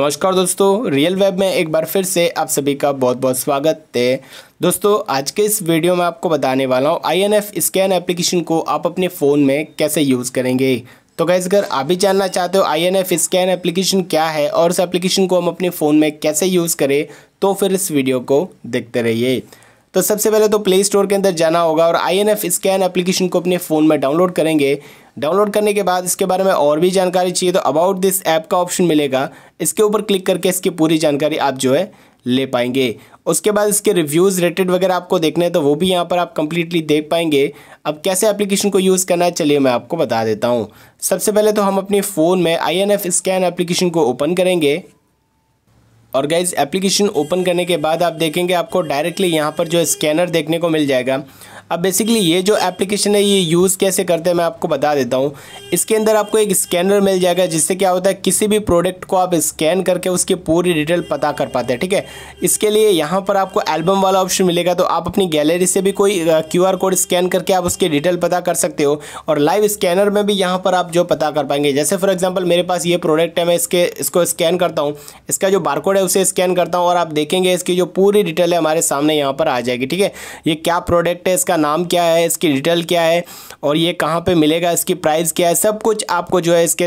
नमस्कार दोस्तों real web में एक बार फिर से आप सभी का बहुत बहुत स्वागत है दोस्तों आज के इस वीडियो में आपको बताने वाला हूँ आईएनएफ स्कैन एप्लीकेशन को आप अपने फ़ोन में कैसे यूज़ करेंगे तो गैस अगर आप भी जानना चाहते हो आईएनएफ स्कैन एप्लीकेशन क्या है और इस एप्लीकेशन को हम अपने फ़ोन में कैसे यूज़ करें तो फिर इस वीडियो को देखते रहिए तो सबसे पहले तो प्ले स्टोर के अंदर जाना होगा और आई स्कैन एप्लीकेशन को अपने फ़ोन में डाउनलोड करेंगे डाउनलोड करने के बाद इसके बारे में और भी जानकारी चाहिए तो अबाउट दिस ऐप का ऑप्शन मिलेगा इसके ऊपर क्लिक करके इसकी पूरी जानकारी आप जो है ले पाएंगे उसके बाद इसके रिव्यूज़ रेटेड वगैरह आपको देखने हैं तो वो भी यहाँ पर आप कम्प्लीटली देख पाएंगे अब कैसे एप्लीकेशन को यूज़ करना है चलिए मैं आपको बता देता हूँ सबसे पहले तो हम अपने फ़ोन में एफ स्कैन एप्लीकेशन को ओपन करेंगे और गाइज एप्लीकेशन ओपन करने के बाद आप देखेंगे आपको डायरेक्टली यहाँ पर जो स्कैनर देखने को मिल जाएगा अब बेसिकली ये जो एप्लीकेशन है ये यूज़ कैसे करते हैं मैं आपको बता देता हूँ इसके अंदर आपको एक स्कैनर मिल जाएगा जिससे क्या होता है किसी भी प्रोडक्ट को आप स्कैन करके उसकी पूरी डिटेल पता कर पाते हैं ठीक है इसके लिए यहाँ पर आपको एल्बम वाला ऑप्शन मिलेगा तो आप अपनी गैलरी से भी कोई क्यू कोड स्कैन करके आप उसकी डिटेल पता कर सकते हो और लाइव स्कैनर में भी यहाँ पर आप जो पता कर पाएंगे जैसे फॉर एग्जाम्पल मेरे पास ये प्रोडक्ट है मैं इसके इसको स्कैन करता हूँ इसका जो बार है उसे स्कैन करता हूँ और आप देखेंगे इसकी जो पूरी डिटेल है हमारे सामने यहाँ पर आ जाएगी ठीक है ये क्या प्रोडक्ट है इसका नाम क्या है इसकी डिटेल क्या है और ये कहाँ पे मिलेगा इसकी प्राइस क्या है सब कुछ आपको जो है इसके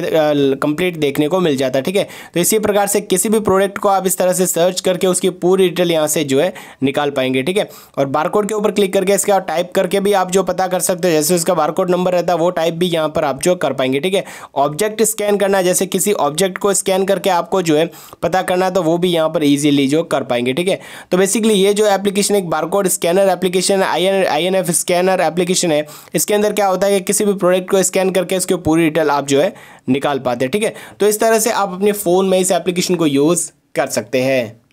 कंप्लीट देखने को मिल जाता है ठीक है तो इसी प्रकार से किसी भी प्रोडक्ट को आप इस तरह से सर्च करके उसकी पूरी डिटेल यहाँ से जो है निकाल पाएंगे ठीक है और बारकोड के ऊपर क्लिक करके इसका टाइप करके भी आप जो पता कर सकते हो जैसे उसका बारकोड नंबर रहता है वो टाइप भी यहाँ पर आप जो कर पाएंगे ठीक है ऑब्जेक्ट स्कैन करना जैसे किसी ऑब्जेक्ट को स्कैन करके आपको जो है पता करना तो वो भी यहाँ पर ईजिली जो कर पाएंगे ठीक है तो बेसिकली ये जो एप्लीकेशन एक barcode scanner application I N scanner application है इसके अंदर क्या क्या होता है कि किसी भी प्रोडक्ट को स्कैन करके इसकी पूरी डिटेल आप जो है निकाल पाते हैं ठीक है तो इस तरह से आप अपने फ़ोन में इस एप्लीकेशन को यूज़ कर सकते हैं